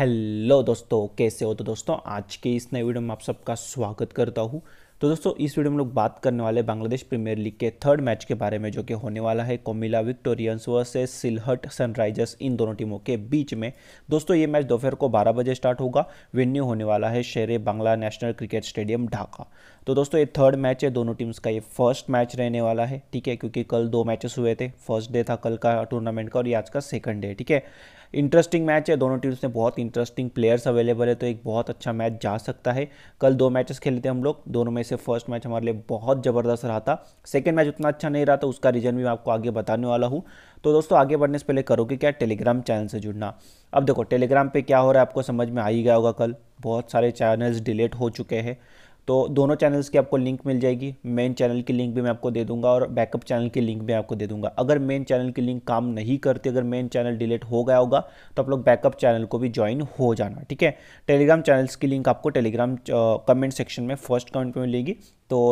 hello दोस्तों कैसे हो तो दोस्तों आज के इस नए वीडियो में आप सबका स्वागत करता हूँ तो दोस्तों इस वीडियो में लोग बात करने वाले बांग्लादेश प्रीमियर लीग के थर्ड मैच के बारे में जो कि होने वाला है Comilla Victorians versus Sylhet Sunrisers इन दोनों टीमों के बीच में दोस्तों ये मैच दोपहर को 12 बजे स्टार्ट होगा वेन्यू होने वाला है Sher Bangla national cricket stadium Dhaka तो दोस्तों ये थर्ड मैच है दोनों टीम्स का ये फर्स्ट मैच रहने वाला है ठीक है क्योंकि कल दो मैचेस हुए थे फर्स्ट डे था कल का टूर्नामेंट का और ये आज का सेकंड डे ठीक है इंटरेस्टिंग मैच है दोनों टीम्स में बहुत इंटरेस्टिंग प्लेयर्स अवेलेबल है तो एक बहुत अच्छा मैच जा सकता है कल दो मैचेस खेले थे हम लोग दोनों में से फर्स्ट मैच हमारे लिए बहुत ज़बरदस्त रहा था सेकेंड मैच उतना अच्छा नहीं रहा था उसका रीज़न भी मैं आपको आगे बताने वाला हूँ तो दोस्तों आगे बढ़ने से पहले करोगे क्या टेलीग्राम चैनल से जुड़ना अब देखो टेलीग्राम पर क्या हो रहा है आपको समझ में आ ही गया होगा कल बहुत सारे चैनल्स डिलीट हो चुके हैं तो दोनों चैनल्स की आपको लिंक मिल जाएगी मेन चैनल की लिंक भी मैं आपको दे दूंगा और बैकअप चैनल की लिंक भी आपको दे दूंगा अगर मेन चैनल की लिंक काम नहीं करती अगर मेन चैनल डिलीट हो गया होगा तो आप लोग बैकअप चैनल को भी ज्वाइन हो जाना ठीक है टेलीग्राम चैनल्स की लिंक आपको टेलीग्राम कमेंट सेक्शन में फर्स्ट कमेंट में मिलेगी तो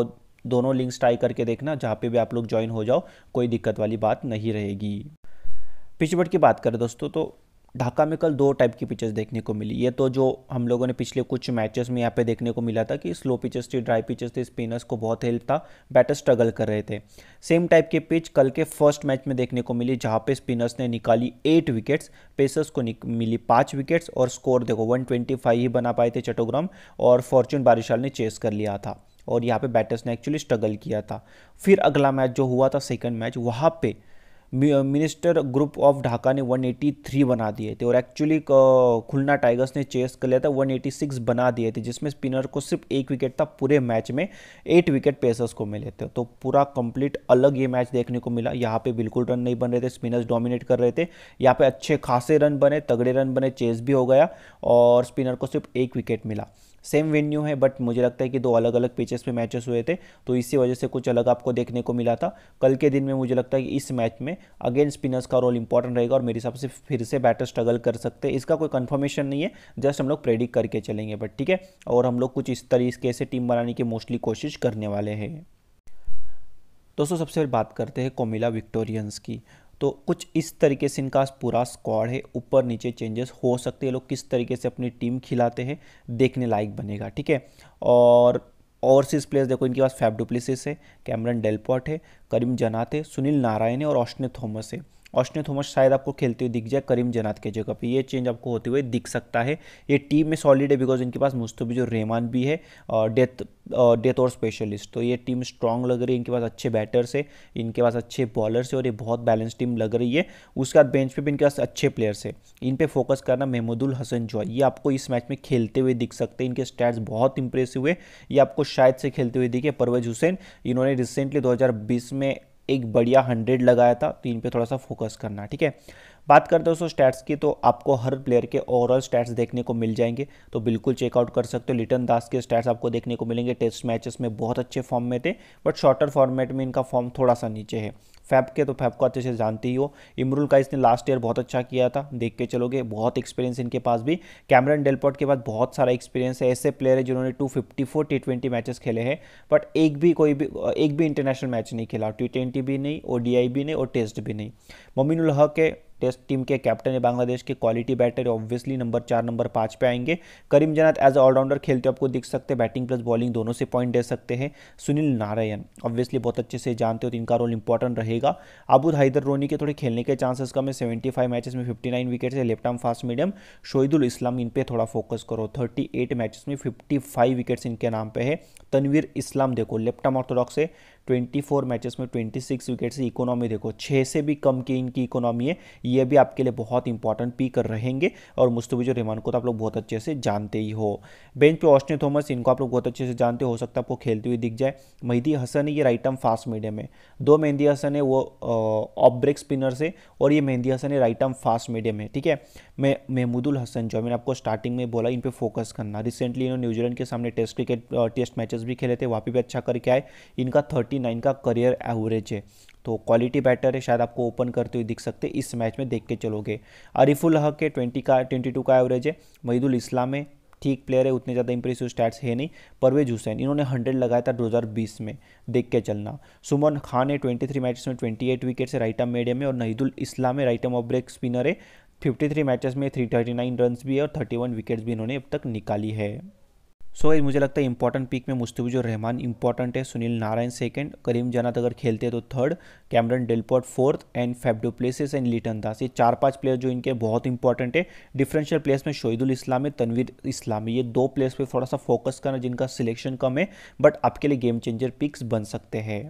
दोनों लिंक्स ट्राई करके देखना जहाँ पे भी आप लोग ज्वाइन हो जाओ कोई दिक्कत वाली बात नहीं रहेगी पिछबट की बात करें दोस्तों तो ढाका में कल दो टाइप की पिचेस देखने को मिली ये तो जो हम लोगों ने पिछले कुछ मैचेस में यहाँ पे देखने को मिला था कि स्लो पिचेस थी ड्राई पिचेस थी स्पिनर्स को बहुत हेल्प था बैटर स्ट्रगल कर रहे थे सेम टाइप के पिच कल के फर्स्ट मैच में देखने को मिली जहाँ पे स्पिनर्स ने निकाली एट विकेट्स पेसर्स को मिली पाँच विकेट्स और स्कोर देखो वन ही बना पाए थे चटोग्राम और फॉर्चून बारिशाल ने चेस कर लिया था और यहाँ पे बैटर्स ने एक्चुअली स्ट्रगल किया था फिर अगला मैच जो हुआ था सेकंड मैच वहाँ पे मिनिस्टर ग्रुप ऑफ ढाका ने 183 बना दिए थे और एक्चुअली खुलना टाइगर्स ने चेस कर लिया था 186 बना दिए थे जिसमें स्पिनर को सिर्फ एक विकेट था पूरे मैच में एट विकेट पेसर्स को मिले थे तो पूरा कंप्लीट अलग ये मैच देखने को मिला यहाँ पे बिल्कुल रन नहीं बन रहे थे स्पिनर्स डोमिनेट कर रहे थे यहाँ पे अच्छे खासे रन बने तगड़े रन बने चेस भी हो गया और स्पिनर को सिर्फ एक विकेट मिला सेम वेन्यू है बट मुझे लगता है कि दो अलग अलग पिचेस पे मैचेस हुए थे तो इसी वजह से कुछ अलग आपको देखने को मिला था कल के दिन में मुझे लगता है कि इस मैच में अगेन स्पिनर्स का रोल इंपॉर्टेंट रहेगा और मेरे हिसाब से फिर से बैटर स्ट्रगल कर सकते हैं इसका कोई कंफर्मेशन नहीं है जस्ट हम लोग प्रेडिक्ट करके चलेंगे बट ठीक है और हम लोग कुछ इस तरीके से टीम बनाने की मोस्टली कोशिश करने वाले हैं दोस्तों सबसे पहले बात करते हैं कोमिला विक्टोरियंस की तो कुछ इस तरीके से इनका पूरा स्क्वाड है ऊपर नीचे चेंजेस हो सकते हैं लोग किस तरीके से अपनी टीम खिलाते हैं देखने लायक बनेगा ठीक है और ओवरसीज प्लेयर्स देखो इनके पास फैब डुप्लिसिस है कैमरन डेलपॉट है करीम जनात है सुनील नारायण है और ऑस्टिन थॉमस है ऑस्टिन थॉमस शायद आपको खेलते हुए दिख जाए करीम जनात के जगह पे ये चेंज आपको होते हुए दिख सकता है ये टीम में सॉलिड है बिकॉज इनके पास जो रहमान भी है और डेथ डेथ और स्पेशलिस्ट तो ये टीम स्ट्रांग लग रही है इनके पास अच्छे बैटर्स है इनके पास अच्छे बॉलर्स है और ये बहुत बैलेंस टीम लग रही है उसके बाद बेंच पर भी इनके पास अच्छे प्लेयर्स है इन पर फोकस करना महमूदुल हसन जो ये आपको इस मैच में खेलते हुए दिख सकते हैं इनके स्टैट्स बहुत इंप्रेसिव है ये आपको शायद से खेलते हुए दिखे परवेज हुसैन इन्होंने रिसेंटली दो में एक बढ़िया हंड्रेड लगाया था तो इन पर थोड़ा सा फोकस करना ठीक है बात करते हो दोस्तों स्टैट्स की तो आपको हर प्लेयर के ओवरऑल स्टैट्स देखने को मिल जाएंगे तो बिल्कुल चेकआउट कर सकते हो लिटन दास के स्टैट्स आपको देखने को मिलेंगे टेस्ट मैचेस में बहुत अच्छे फॉर्म में थे बट शॉर्टर फॉर्मेट में इनका फॉर्म थोड़ा सा नीचे है फैप के तो फैप को अच्छे से जानते ही हो इमरुल का इसने लास्ट ईयर बहुत अच्छा किया था देख के चलोगे बहुत एक्सपीरियंस इनके पास भी कैमरन डेलपोर्ट के बाद बहुत सारा एक्सपीरियंस है ऐसे प्लेयर है जिन्होंने two fifty four T twenty matches खेले हैं बट एक भी कोई भी एक भी इंटरनेशनल मैच नहीं खेला टी ट्वेंटी भी नहीं ओ भी नहीं और टेस्ट भी नहीं मोमिनुल हक है टेस्ट टीम के कैप्टन है बांग्लादेश के क्वालिटी बैटर ऑब्वियसली नंबर चार नंबर पाँच पे आएंगे करीम जनात एज ऑलराउंडर खेलते आपको दिख सकते हैं बैटिंग प्लस बॉलिंग दोनों से पॉइंट दे सकते हैं सुनील नारायण ऑब्वियसली बहुत अच्छे से जानते हो तो इनका रोल इंपॉर्टेंट रहेगा आबूद हैदर रोनी के थोड़े खेलने के चांसेस कम है सेवेंटी फाइव मैचेस में फिफ्टी नाइन विकेट है left arm fast medium Shohidul Islam इन पर थोड़ा फोकस करो थर्टी एट मैचेस में फिफ्टी फाइव विकेट्स इनके नाम पर है तनवीर इस्लाम देखो लेफ्ट आर्म ऑर्थोडॉक्स है 24 मैचेस में 26 विकेट से इकोनॉमी देखो छः से भी कम की इनकी इकोनॉमी है ये भी आपके लिए बहुत इंपॉर्टेंट कर रहेंगे और मुस्तबिजो रहमान को तो आप लोग बहुत अच्छे से जानते ही हो बेंच पे ऑस्टिन थॉमस इनको आप लोग बहुत अच्छे से जानते हो सकता है आपको खेलते हुए दिख जाए मेहदी हसन है ये राइट आर्म फास्ट मीडियम है दो मेहंदी हसन है वो ऑफ ब्रेक स्पिनर से और ये मेहंदी हसन है राइट आर्म फास्ट मीडियम है ठीक है मैं महमूदुल हसन जो मैंने आपको स्टार्टिंग में बोला इन पर फोकस करना रिसेंटली इन्होंने न्यूजीलैंड के सामने टेस्ट क्रिकेट टेस्ट मैचेस भी खेले थे वहाँ पर भी अच्छा करके आए इनका थर्टी 159 का करियर एवरेज है तो क्वालिटी बैटर है शायद आपको ओपन करते हुए दिख सकते इस मैच में देख के चलोगे अरिफुल हक के ट्वेंटी का ट्वेंटी टू का एवरेज है मईदुल इस्लाम है ठीक प्लेयर है उतने ज़्यादा इंप्रेसिव स्टैट्स है नहीं परवेज हुसैन इन्होंने हंड्रेड लगाया था 2020 में देख के चलना सुमन खान है 23 मैचेस में 28 विकेट से राइट आर्म मीडियम है और नहीदुल इस्लाम है right arm off break spinner है 53 मैचेस में 339 रन्स भी है और 31 विकेट्स भी इन्होंने अब तक निकाली है सो so, मुझे लगता है इंपॉर्टेंट पिक में मुस्तफिजुर रहमान इंपॉर्टेंट है सुनील नारायण सेकंड करीम जनात अगर खेलते हैं तो third Cameron Delport fourth and Faf du Plessis and Liton Das ये चार पांच प्लेयर जो इनके बहुत इंपॉर्टेंट है डिफरेंशियल प्लेयर्स में शहीदुल इस्लाम है तनवीर इस्लाम ये दो प्लेयर्स पर थोड़ा सा फोकस करना जिनका सिलेक्शन कम है बट आपके लिए गेम चेंजर पिक्स बन सकते हैं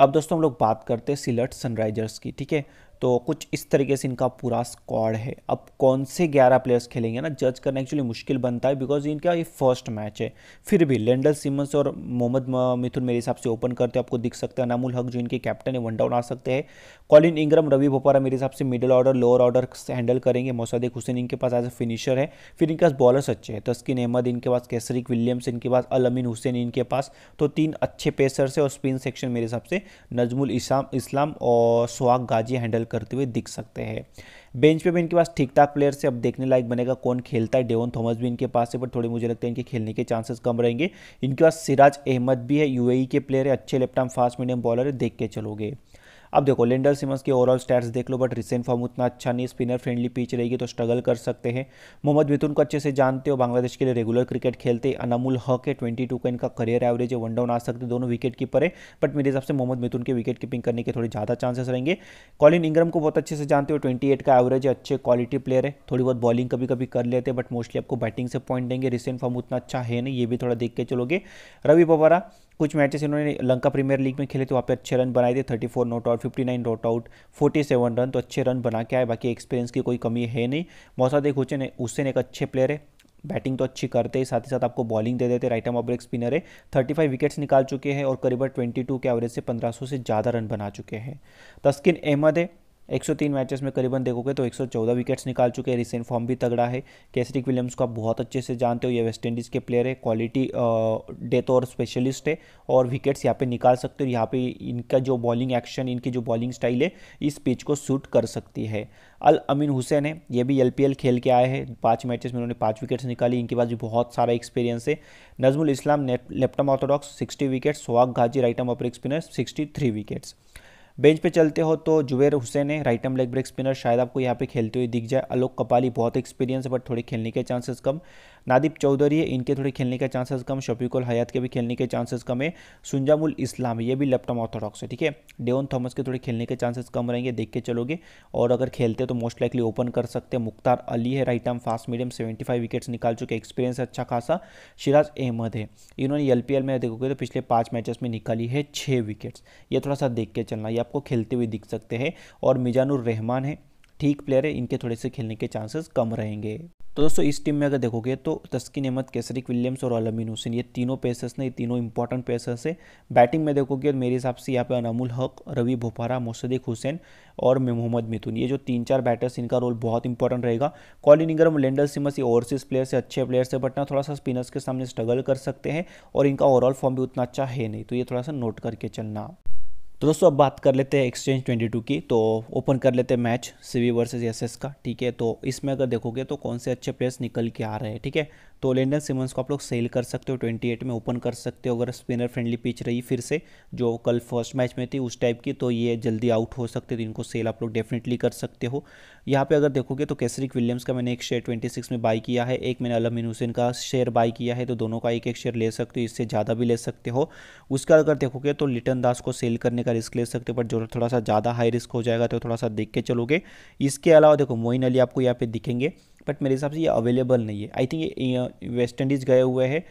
अब दोस्तों हम लोग बात करते हैं सिलट सनराइजर्स की ठीक है तो कुछ इस तरीके से इनका पूरा स्क्वाड है अब कौन से ग्यारह प्लेयर्स खेलेंगे ना जज करना एक्चुअली मुश्किल बनता है बिकॉज इनका ये फर्स्ट मैच है फिर भी लेंडल सिमंस और मोहम्मद मिथुन मेरे हिसाब से ओपन करते हैं आपको दिख सकते हैं अनामुल हक जो इनके कैप्टन है वन डाउन आ सकते हैं कॉलिन इंग्रम रवि भोपारा मेरे हिसाब से middle order lower order handle करेंगे मोसादिक हुसैन इनके पास एज ए फिनिशर है फिर इनके पास बॉलर्स अच्छे हैं तस्किन अहमद इनके पास कैसरिक विलियम्स इनके पास अमीन हुसैन इनके पास तो तीन अच्छे पेसर्स है और स्पिन सेक्शन मेरे हिसाब से नजमुल इस्लाम और सुहाग गाजी हैंडल करते हुए दिख सकते हैं बेंच पे भी इनके पास ठीक ठाक प्लेयर से अब देखने लायक बनेगा कौन खेलता है डेवन थॉमस भी इनके पास है पर थोड़े मुझे लगता है इनके खेलने के चांसेस कम रहेंगे इनके पास सिराज अहमद भी है यूएई के प्लेयर है अच्छे left arm fast medium bowler है देख के चलोगे अब देखो लेंडल सिमंस के ओवरऑल स्टैट्स देख लो बट रिसेंट फॉर्म उतना अच्छा नहीं स्पिनर फ्रेंडली पिच रहेगी तो स्ट्रगल कर सकते हैं मोहम्मद मिथुन को अच्छे से जानते हो बांग्लादेश के लिए रेगुलर क्रिकेट खेलते अनमुल हक है ट्वेंटी का इनका करियर एवरेज है वन डाउन आ सकते दोनों विकेट कीपर है बट मेरे हिसाब से मोहम्मद मिथुन के विकेट कीपिंग करने के थोड़े ज़्यादा चांसेस रहेंगे कॉलिन इंग्रम को बहुत अच्छे से जानते हो ट्वेंटी का एवरेज है अच्छे क्वालिटी प्लेयर है थोड़ी बहुत बॉलिंग कभी कभी कर लेते हैं बट मोस्टली आपको बैटिंग से पॉइंट देंगे रिसेंट फॉर्म उतना अच्छा है नहीं ये भी थोड़ा देख के चलोगे रवि पवारा कुछ मैचेस इन्होंने लंका प्रीमियर लीग में खेले तो वहाँ पे अच्छे रन बनाए थे 34 not out nine not out 47 run तो अच्छे रन बना के आए बाकी एक्सपीरियंस की कोई कमी है नहीं मौसाद एक हुसैन हुसैन एक अच्छे प्लेयर है बैटिंग तो अच्छी करते हैं साथ ही साथ आपको बॉलिंग दे देते राइट ऑफ ब्रेक स्पिनर है 35 विकेट्स निकाल चुके हैं और करीबन 22 के एवरेज से 1500 से ज़्यादा रन बना चुके हैं तस्किन अहमद है 103 मैचेस में करीबन देखोगे तो 114 विकेट्स निकाल चुके हैं रिसेंट फॉर्म भी तगड़ा है कैसरिक विलियम्स को आप बहुत अच्छे से जानते हो ये वेस्ट इंडीज़ के प्लेयर है क्वालिटी डेथ और स्पेशलिस्ट है और विकेट्स यहाँ पे निकाल सकते हो यहाँ पे इनका जो बॉलिंग एक्शन इनकी जो बॉलिंग स्टाइल है इस पिच को सूट कर सकती है अल अमीन हुसैन है ये भी एल खेल के आए हैं पाँच मैचेस में उन्होंने पाँच विकेट्स निकाली इनके पास भी बहुत सारा एक्सपीरियंस है Nazmul Islam left arm orthodox sixty wickets Sohag Gazi right arm off spinner sixty wickets bench पे चलते हो तो जुबेर हुसैन है right arm leg break spinner शायद आपको यहाँ पे खेलते हुए दिख जाए आलोक कपाली बहुत एक्सपीरियंस है बट थोड़ी खेलने के चांसेस कम नादिब चौधरी है इनके थोड़े खेलने के चांसेस कम शफीकुल हयात के भी खेलने के चांसेस कम है सुंजामुल इस्लाम ये भी लेफ्ट ऑर्थोडॉक्स है ठीक है डेवन थॉमस के थोड़े खेलने के चांसेस कम रहेंगे देख के चलोगे और अगर खेलते तो मोस्ट लाइकली ओपन कर सकते हैं मुख्तार अली है right arm fast medium seventy five wickets निकाल चुके एक्सपीरियंस अच्छा खासा शिराज अहमद है इन्होंने एल में देखोगे तो पिछले पाँच मैचेस में निकाली है छः विकेट्स ये थोड़ा सा देख के चलना ये आपको खेलते हुए दिख सकते हैं और मिजानुर रहमान है ठीक प्लेयर है इनके थोड़े से खेलने के चांसेस कम रहेंगे तो दोस्तों इस टीम में अगर देखोगे तो तस्किन अहमद कैसरिक विलियम्स और अलमिन हुसैन ये तीनों पेसर्स ने तीनों इंपॉर्टेंट पेसर्स है बैटिंग में देखोगे तो मेरे हिसाब से यहाँ पे अनामुल हक रवि भोपारा मोसदिक हुसैन और मोहम्मद मिथुन ये जो तीन चार बैटर्स इनका रोल बहुत इंपॉर्टेंट रहेगा कॉलिन इंगरम लेंडर सिमस ये ओवरसीज प्लेयर से अच्छे प्लेयर से बटना थोड़ा सा स्पिनर्स के सामने स्ट्रगल कर सकते हैं और इनका ओवरऑल फॉर्म भी उतना अच्छा है नहीं तो ये थोड़ा सा नोट करके चलना तो दोस्तों अब बात कर लेते हैं एक्सचेंज 22 की तो ओपन कर लेते हैं मैच सीवी वर्सेस एसएस का ठीक है तो इसमें अगर देखोगे तो कौन से अच्छे प्लेयर्स निकल के आ रहे हैं ठीक है तो लेंडन सिमंस को आप लोग सेल कर सकते हो 28 में ओपन कर सकते हो अगर स्पिनर फ्रेंडली पिच रही फिर से जो कल फर्स्ट मैच में थी उस टाइप की तो ये जल्दी आउट हो सकते थी तो इनको सेल आप लोग डेफिनेटली कर सकते हो यहाँ पे अगर देखोगे तो कैसरिक विलियम्स का मैंने एक शेयर 26 में बाई किया है एक मैंने अलमिन हुसैन का शेयर बाई किया है तो दोनों का एक एक शेयर ले सकते हो इससे ज़्यादा भी ले सकते हो उसका अगर देखोगे तो लिटन दास को सेल करने का रिस्क ले सकते हो बट जो थोड़ा सा ज़्यादा हाई रिस्क हो जाएगा तो थोड़ा सा देख के चलोगे इसके अलावा देखो मोइन अली आपको यहाँ पे दिखेंगे बट मेरे हिसाब से ये अवेलेबल नहीं है आई थिंक ये वेस्ट इंडीज़ गए हुए हैं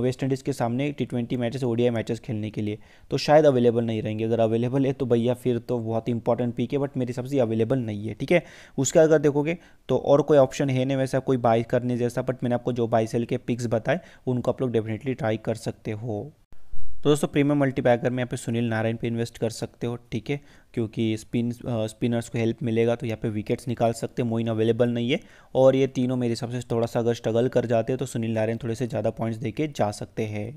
वेस्ट इंडीज़ के सामने T twenty matches ODI matches खेलने के लिए तो शायद अवेलेबल नहीं रहेंगे अगर अवेलेबल है तो भैया फिर तो बहुत इंपॉर्टेंट पीक है बट मेरे हिसाब से अवेलेबल नहीं है ठीक है उसका अगर देखोगे तो और कोई ऑप्शन है नहीं वैसा कोई बाई करने जैसा बट मैंने आपको जो बाई सेल के पिक्स बताए उनको आप लोग डेफिनेटली ट्राई कर सकते हो तो दोस्तों प्रीमियम मल्टीपैकर में यहाँ पे सुनील नारायण पे इन्वेस्ट कर सकते हो ठीक है क्योंकि स्पिन स्पिनर्स को हेल्प मिलेगा तो यहाँ पे विकेट्स निकाल सकते हैं मोइन अवेलेबल नहीं है और ये तीनों मेरे हिसाब से थोड़ा सा अगर स्ट्रगल कर जाते हैं तो सुनील नारायण थोड़े से ज़्यादा पॉइंट्स दे जा सकते हैं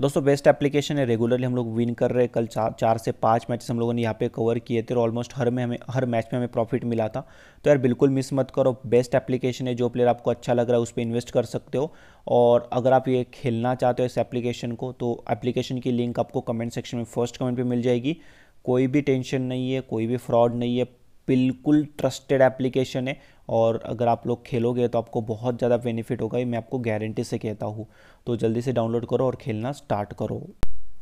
दोस्तों बेस्ट एप्लीकेशन है रेगुलरली हम लोग विन कर रहे हैं कल चार चार से पाँच मैचेस हम लोगों ने यहाँ पे कवर किए थे और ऑलमोस्ट हर में हमें हर मैच में हमें प्रॉफिट मिला था तो यार बिल्कुल मिस मत करो बेस्ट एप्लीकेशन है जो प्लेयर आपको अच्छा लग रहा है उस पर इन्वेस्ट कर सकते हो और अगर आप ये खेलना चाहते हो इस एप्लीकेशन को तो एप्लीकेशन की लिंक आपको कमेंट सेक्शन में फर्स्ट कमेंट पर मिल जाएगी कोई भी टेंशन नहीं है कोई भी फ्रॉड नहीं है बिल्कुल ट्रस्टेड एप्लीकेशन है और अगर आप लोग खेलोगे तो आपको बहुत ज़्यादा बेनिफिट होगा ये मैं आपको गारंटी से कहता हूँ तो जल्दी से डाउनलोड करो और खेलना स्टार्ट करो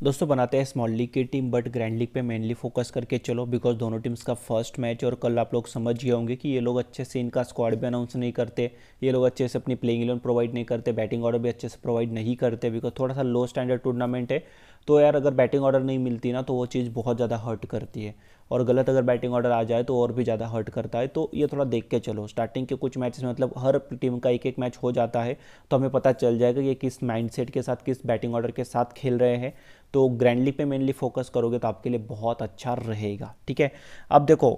दोस्तों बनाते हैं स्मॉल लीग की टीम बट ग्रैंड लीग पे मेनली फोकस करके चलो बिकॉज दोनों टीम्स का फर्स्ट मैच और कल आप लोग समझ गए होंगे कि ये लोग अच्छे से इनका स्क्वाड भी अनाउंस नहीं करते ये लोग अच्छे से अपनी प्लेइंग इलेवन प्रोवाइड नहीं करते बैटिंग ऑर्डर भी अच्छे से प्रोवाइड नहीं करते बिकॉज थोड़ा सा लो स्टैंडर्ड टूर्नामेंट है तो यार अगर बैटिंग ऑर्डर नहीं मिलती ना तो वो चीज़ बहुत ज़्यादा हर्ट करती है और गलत अगर बैटिंग ऑर्डर आ जाए तो और भी ज़्यादा हर्ट करता है तो ये थोड़ा देख के चलो स्टार्टिंग के कुछ मैचेस में मतलब हर टीम का एक एक मैच हो जाता है तो हमें पता चल जाएगा ये किस माइंडसेट के साथ किस बैटिंग ऑर्डर के साथ खेल रहे हैं तो ग्रैंडली पे मेनली फोकस करोगे तो आपके लिए बहुत अच्छा रहेगा ठीक है अब देखो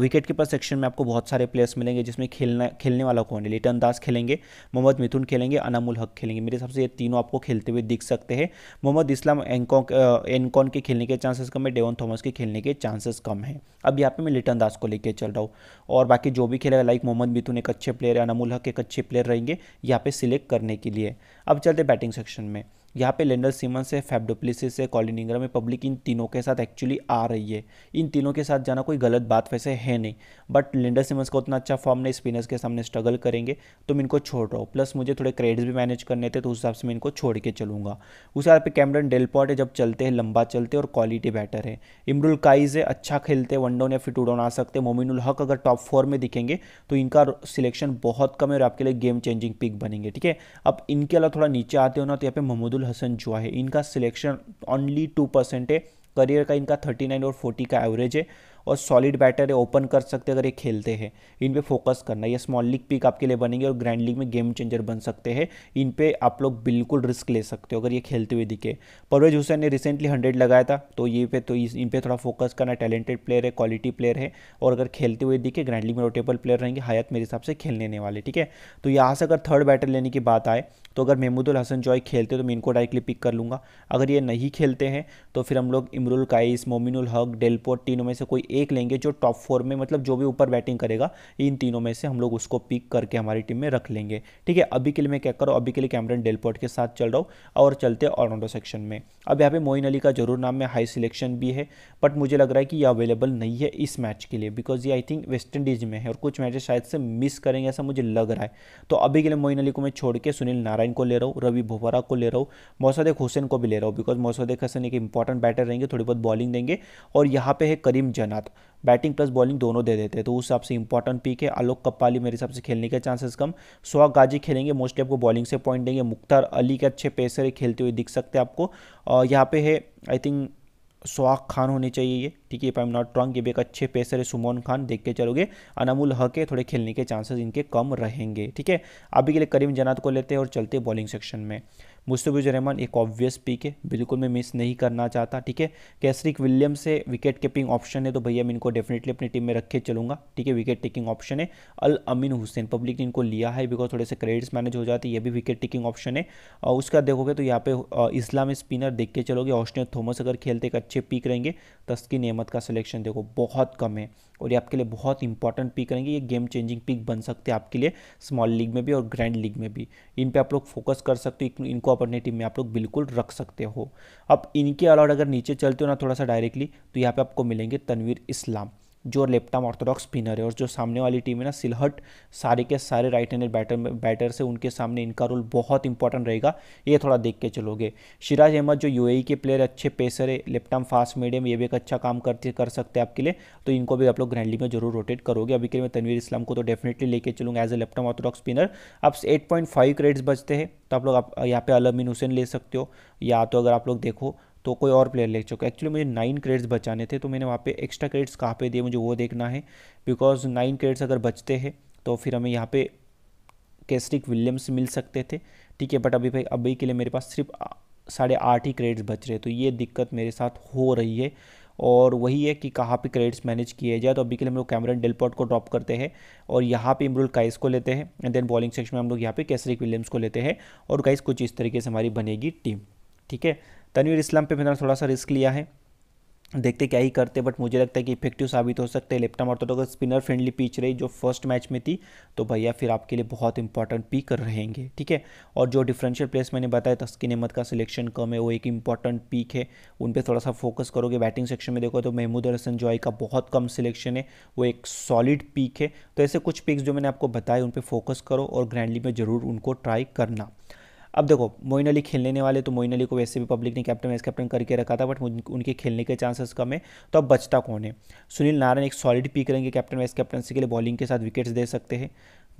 विकेट कीपर सेक्शन में आपको बहुत सारे प्लेयर्स मिलेंगे जिसमें खेलना खेलने वाला कौन है लिटन दास खेलेंगे मोहम्मद मिथुन खेलेंगे अनामुल हक खेलेंगे मेरे हिसाब से ये तीनों आपको खेलते हुए दिख सकते हैं मोहम्मद इस्लाम एनकॉन एनकॉन के खेलने के चांसेस कम है डेवन थॉमस के खेलने के चांसेस कम है अब यहाँ पर मैं लिटन दास को लेकर चल रहा हूँ और बाकी जो भी खेलेगा लाइक मोहम्मद मिथुन एक अच्छे प्लेयर है अनामुल हक एक अच्छे प्लेयर रहेंगे यहाँ पर सिलेक्ट करने के लिए अब चलते बैटिंग सेक्शन में यहाँ पे लेंडर सीमन से फेबडोप्लिस से कॉलिनिंग्रा में पब्लिक इन तीनों के साथ एक्चुअली आ रही है इन तीनों के साथ जाना कोई गलत बात वैसे है नहीं बट लेंडर सीमन्स का उतना अच्छा फॉर्म नहीं स्पिनर्स के सामने स्ट्रगल करेंगे तो मैं इनको छोड़ रहा हूँ प्लस मुझे थोड़े क्रेडिट्स भी मैनेज करने थे तो उस हिसाब से मैं इनको छोड़ के चलूँगा उस हिसाब पे कैमरन डेलपॉट है जब चलते हैं लंबा चलते और क्वालिटी बैटर है इमरुल काइज है अच्छा खेलते वन डाउन या फिर टू डाउन आ सकते हैं मोमिनुल हक अगर टॉप फोर में दिखेंगे तो इनका सिलेक्शन बहुत कम है और आपके लिए गेम चेंजिंग पिक बनेंगे ठीक है अब इनके अलावा थोड़ा नीचे आते हो ना तो यहाँ पे महमूदुल अब्दुल हसन जो है इनका सिलेक्शन ओनली टू परसेंट है करियर का इनका थर्टी नाइन और फोर्टी का एवरेज है और सॉलिड बैटर है ओपन कर सकते अगर ये खेलते हैं इन पे फोकस करना ये स्मॉल लीग पिक आपके लिए बनेंगे और ग्रैंड लीग में गेम चेंजर बन सकते हैं इन पे आप लोग बिल्कुल रिस्क ले सकते हो अगर ये खेलते हुए दिखे परवेज हुसैन ने रिसेंटली हंड्रेड लगाया था तो ये पे तो इन पर थोड़ा फोकस करना टैलेंटेड प्लेयर है क्वालिटी प्लेयर है और अगर खेलते हुए दिखे ग्रैंड लीग में रोटेबल प्लेयर रहेंगे हायत मेरे हिसाब से खेलने वाले ठीक है तो यहाँ से अगर थर्ड बैटर लेने की बात आए तो अगर महमूदुल हसन जॉय खेलते तो मैं इनको डायरेक्टली पिक कर लूँगा अगर ये नहीं खेलते हैं तो फिर हम लोग इमरुल काइस मोमिनुल हक डेलपोर्ट तीनों में से कोई एक लेंगे जो टॉप फोर में मतलब जो भी ऊपर बैटिंग करेगा इन तीनों में से हम लोग उसको पिक करके हमारी टीम में रख लेंगे ठीक है अभी के लिए मैं क्या करूँ अभी के लिए कैमरन डेलपोर्ट के साथ चल रहा हूँ और चलते ऑलराउंडर सेक्शन में अब यहाँ पे मोइन अली का जरूर नाम में हाई सिलेक्शन भी है बट मुझे लग रहा है कि ये अवेलेबल नहीं है इस मैच के लिए बिकॉज ये आई थिंक वेस्ट इंडीज़ में है और कुछ मैचेस शायद से मिस करेंगे ऐसा मुझे लग रहा है तो अभी के लिए मोइन अली को मैं छोड़ के सुनील नारायण को ले रहा हूँ रवि भोपरा को ले रहा हूँ मौसद हुसैन को भी ले रहा हूँ बिकॉज मौसद हसन एक इंपॉर्टेंट बैटर रहेंगे थोड़ी बहुत बॉलिंग देंगे और यहाँ पे है करीम जना साथ बैटिंग प्लस बॉलिंग दोनों दे देते हैं तो उस हिसाब से इंपॉर्टेंट पीक है आलोक कप्पाली मेरे हिसाब से खेलने के चांसेस कम सुहाग गाजी खेलेंगे मोस्टली आपको बॉलिंग से पॉइंट देंगे मुख्तार अली के अच्छे पेसर खेलते हुए दिख सकते हैं आपको और यहाँ पे है आई थिंक सुहाग खान होने चाहिए ये ठीक है if I am not wrong ये भी एक अच्छे पेसर है सुमोन खान देख के चलोगे अनामुल हक है थोड़े खेलने के चांसेस इनके कम रहेंगे ठीक है अभी के लिए करीम जनात को लेते हैं और चलते बॉलिंग सेक्शन में मुस्तबिजुररहमान एक ऑब्वियस पिक है बिल्कुल मैं मिस नहीं करना चाहता ठीक है कैसरिक विलियम से विकेट कीपिंग ऑप्शन है तो भैया मैं इनको डेफिनेटली अपनी टीम में रखे चलूंगा ठीक है विकेट टेकिंग ऑप्शन है अल अमीन हुसैन पब्लिक ने इनको लिया है बिकॉज थोड़े से क्रेडिट्स मैनेज हो जाते हैं ये भी विकेट टेकिंग ऑप्शन है और उसका देखोगे तो यहाँ पे इस्लाम स्पिनर देख के चलोगे ऑस्ट्रेलिया थॉमस अगर खेलते एक अच्छे पिक रहेंगे तस्की नियमत का सिलेक्शन देखो बहुत कम है और ये आपके लिए बहुत इंपॉर्टेंट पिक रहेंगे ये गेम चेंजिंग पिक बन सकते हैं आपके लिए स्मॉल लीग में भी और ग्रैंड लीग में भी इन पे आप लोग फोकस कर सकते हो इनको अपने टीम में आप लोग बिल्कुल रख सकते हो अब इनके अलावा अगर नीचे चलते हो ना थोड़ा सा डायरेक्टली तो यहाँ पर आपको मिलेंगे तनवीर इस्लाम जो लेप्टाम ऑर्थोडॉक्स स्पिनर है और जो सामने वाली टीम है ना सिलहट सारे के सारे राइट हैंडेड बैटर बैटर से उनके सामने इनका रोल बहुत इंपॉर्टेंट रहेगा ये थोड़ा देख के चलोगे शिराज अहमद जो यूएई e के प्लेयर अच्छे पेसर है लेप्टाम फास्ट मीडियम ये भी एक अच्छा काम करते कर सकते हैं आपके लिए तो इनको भी आप लोग ग्रैंडली में जरूर रोटेट करोगे अभी के लिए मैं तनवीर इस्लाम को तो डेफिनेटली लेके चलूँगा as a left arm orthodox spinner आप एट पॉइंट फाइव क्रेड्स बचते हैं तो आप लोग आप यहाँ पे अलमिन हुसैन ले सकते हो या तो अगर आप लोग देखो तो कोई और प्लेयर ले चुका एक्चुअली मुझे नाइन क्रेडिट्स बचाने थे तो मैंने वहाँ पे एक्स्ट्रा क्रेडिट्स कहाँ पे दिए मुझे वो देखना है बिकॉज नाइन क्रेडिट्स अगर बचते हैं तो फिर हमें यहाँ पे कैस्टिक विलियम्स मिल सकते थे ठीक है बट अभी भाई अभी के लिए मेरे पास सिर्फ साढ़े आठ ही क्रेडिट्स बच रहे तो ये दिक्कत मेरे साथ हो रही है और वही है कि कहाँ पर क्रेडिट्स मैनेज किए जाए तो अभी के लिए हम लोग कैमरन डेलपॉट को ड्रॉप करते हैं और यहाँ पर इमरुल काइस को लेते हैं एंड देन बॉलिंग सेक्शन में हम लोग यहाँ पर कैसरिक विलियम्स को लेते हैं और काइस कुछ इस तरीके से हमारी बनेगी टीम ठीक है तनवीर इस्लाम पे मैंने थोड़ा सा रिस्क लिया है देखते क्या ही करते बट मुझे लगता है कि इफेक्टिव साबित हो सकते हैं लेफ्टम और तो, तो अगर स्पिनर फ्रेंडली पिच रही जो फर्स्ट मैच में थी तो भैया फिर आपके लिए बहुत इंपॉर्टेंट पीक रहेंगे ठीक है और जो डिफरेंशियल प्लेस मैंने बताया तस्किन अहमद का सिलेक्शन कम है वो एक इंपॉर्टेंट पीक है उन पर थोड़ा सा फोकस करोगे बैटिंग सेक्शन में देखो तो महमूद हसन जॉय का बहुत कम सिलेक्शन है वो एक सॉलिड पीक है तो ऐसे कुछ पिक्स जो मैंने आपको बताए उन पर फोकस करो और ग्रैंडली में ज़रूर उनको ट्राई करना अब देखो मोइन अली खेलने वाले तो मोइन अली को वैसे भी पब्लिक ने कैप्टन वाइस कैप्टन करके रखा था बट उनके खेलने के चांसेस कम है तो अब बचता कौन है सुनील नारायण एक सॉलिड पीक रहेंगे कैप्टन वाइस कैप्टनसी के लिए बॉलिंग के साथ विकेट्स दे सकते हैं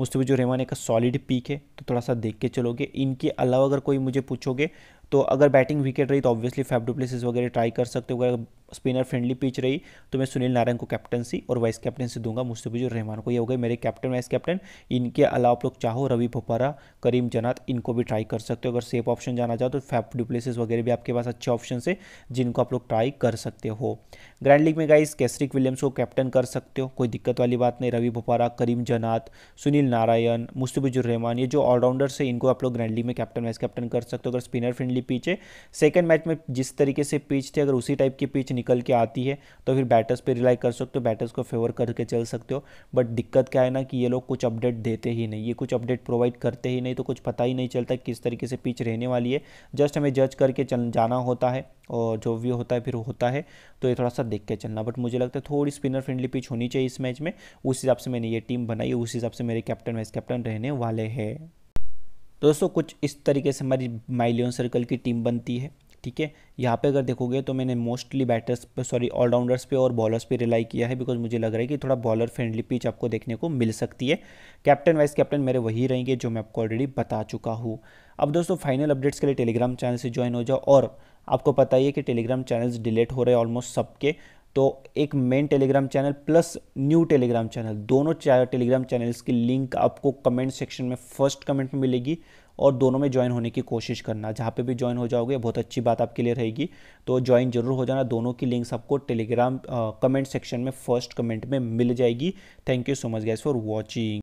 जो रहमान एक सॉलिड पीक है तो थोड़ा सा देख के चलोगे इनके अलावा अगर कोई मुझे पूछोगे तो अगर बैटिंग विकेट रही तो ऑब्वियसली फैफ डुप्लेसिस वगैरह ट्राई कर सकते हो अगर स्पिनर फ्रेंडली पिच रही तो मैं सुनील नारायण को कैप्टनसी और वाइस कैप्टनसी दूंगा मुस्तफिजुर रहमान को ये हो गए मेरे कैप्टन वाइस कैप्टन इनके अलावा आप लोग चाहो रवि भोपारा करीम जनात इनको भी ट्राई कर सकते हो अगर सेफ ऑप्शन जाना चाहो तो फैप डुप्लेसिस वगैरह भी आपके पास अच्छे ऑप्शन है जिनको आप लोग ट्राई कर सकते हो ग्रैंड लीग में गाइस कैसरिक विलियम्स को कैप्टन कर सकते हो कोई दिक्कत वाली बात नहीं रवि भोपारा करीम जनात सुनील नारायण मुस्तफिजुर रहमान ये जो ऑलराउंडर्स है इनको आप लोग ग्रैंड लीग में कैप्टन वाइस कैप्टन कर सकते हो अगर स्पिनर फ्रेंडली पिच है सेकेंड मैच में जिस तरीके से पिच थे अगर उसी टाइप की पिच निकल के आती है तो फिर बैटर्स पे रिलाई कर सकते हो बैटर्स को फेवर करके चल सकते हो बट दिक्कत क्या है ना कि ये लोग कुछ अपडेट देते ही नहीं ये कुछ अपडेट प्रोवाइड करते ही नहीं तो कुछ पता ही नहीं चलता किस तरीके से पिच रहने वाली है जस्ट हमें जज करके चल जाना होता है और जो भी होता है फिर होता है तो ये थोड़ा सा देख के चलना बट मुझे लगता है थोड़ी स्पिनर फ्रेंडली पिच होनी चाहिए इस मैच में उस हिसाब से मैंने ये टीम बनाई उस हिसाब से मेरे कैप्टन वाइस कैप्टन रहने वाले हैं दोस्तों कुछ इस तरीके से हमारी माइलियन सर्कल की टीम बनती है ठीक है यहाँ पे अगर देखोगे तो मैंने मोस्टली बैटर्स पे सॉरी ऑलराउंडर्स पे और बॉलर्स पे रिलाई किया है बिकॉज मुझे लग रहा है कि थोड़ा बॉलर फ्रेंडली पिच आपको देखने को मिल सकती है कैप्टन वाइस कैप्टन मेरे वही रहेंगे जो मैं आपको ऑलरेडी बता चुका हूँ अब दोस्तों फाइनल अपडेट्स के लिए टेलीग्राम चैनल से ज्वाइन हो जाओ और आपको पता ही है कि टेलीग्राम चैनल्स डिलीट हो रहे हैं ऑलमोस्ट सबके तो एक main Telegram channel plus new Telegram channel दोनों टेलीग्राम चैनल्स की लिंक आपको कमेंट सेक्शन में फर्स्ट कमेंट में मिलेगी और दोनों में ज्वाइन होने की कोशिश करना जहाँ पे भी ज्वाइन हो जाओगे बहुत अच्छी बात आपके लिए रहेगी तो ज्वाइन जरूर हो जाना दोनों की लिंक्स आपको टेलीग्राम कमेंट सेक्शन में फर्स्ट कमेंट में मिल जाएगी thank you so much guys for watching